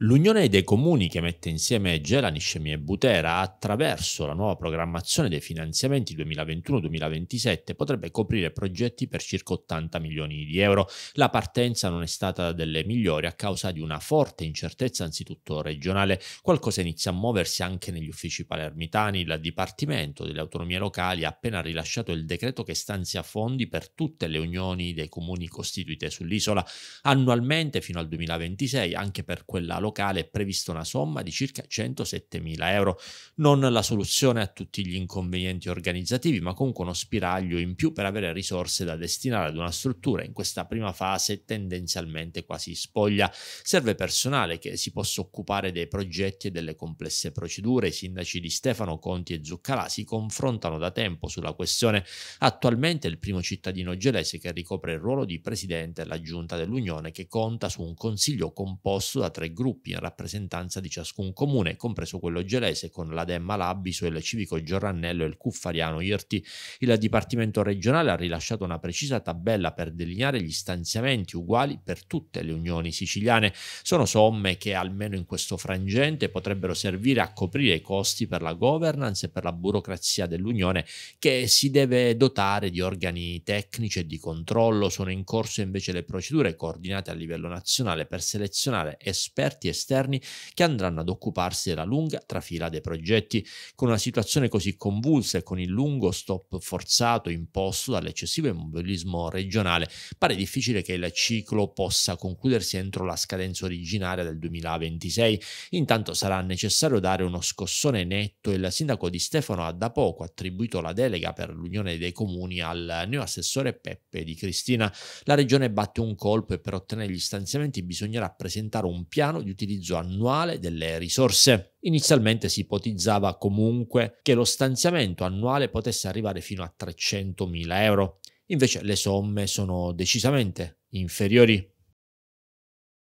L'Unione dei Comuni che mette insieme Gelani, Scemi e Butera attraverso la nuova programmazione dei finanziamenti 2021-2027 potrebbe coprire progetti per circa 80 milioni di euro. La partenza non è stata delle migliori a causa di una forte incertezza anzitutto regionale. Qualcosa inizia a muoversi anche negli uffici palermitani. Il Dipartimento delle Autonomie Locali ha appena rilasciato il decreto che stanzia fondi per tutte le unioni dei comuni costituite sull'isola annualmente fino al 2026 anche per quella locale locale è prevista una somma di circa 107.000 euro. Non la soluzione a tutti gli inconvenienti organizzativi, ma comunque uno spiraglio in più per avere risorse da destinare ad una struttura in questa prima fase tendenzialmente quasi spoglia. Serve personale che si possa occupare dei progetti e delle complesse procedure. I sindaci di Stefano Conti e Zuccalà si confrontano da tempo sulla questione. Attualmente il primo cittadino gelese che ricopre il ruolo di presidente della giunta dell'Unione che conta su un consiglio composto da tre gruppi gruppi in rappresentanza di ciascun comune, compreso quello gelese con l'Ademma Labbiso, il civico Giorannello e il Cuffariano Irti. Il Dipartimento regionale ha rilasciato una precisa tabella per delineare gli stanziamenti uguali per tutte le unioni siciliane. Sono somme che almeno in questo frangente potrebbero servire a coprire i costi per la governance e per la burocrazia dell'Unione che si deve dotare di organi tecnici e di controllo. Sono in corso invece le procedure coordinate a livello nazionale per selezionare esperti esperti esterni che andranno ad occuparsi della lunga trafila dei progetti. Con una situazione così convulsa e con il lungo stop forzato imposto dall'eccessivo immobilismo regionale, pare difficile che il ciclo possa concludersi entro la scadenza originaria del 2026. Intanto sarà necessario dare uno scossone netto. Il sindaco di Stefano ha da poco attribuito la delega per l'Unione dei Comuni al neoassessore Peppe Di Cristina. La regione batte un colpo e per ottenere gli stanziamenti bisognerà presentare un piano di utilizzo annuale delle risorse. Inizialmente si ipotizzava comunque che lo stanziamento annuale potesse arrivare fino a 300.000 euro, invece le somme sono decisamente inferiori.